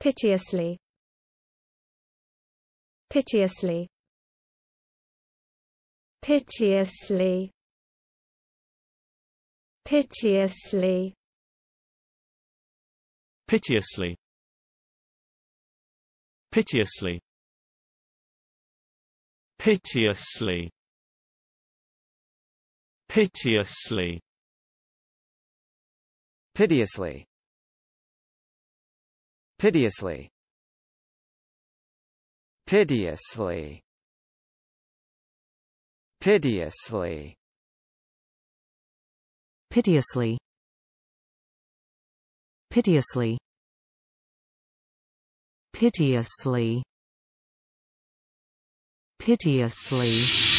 Piteously. Piteously. Piteously. Piteously. Piteously. Piteously. Piteously. Piteously. Piteously. Piteously. Piteously. Piteously. Piteously. Piteously. Piteously. Piteously.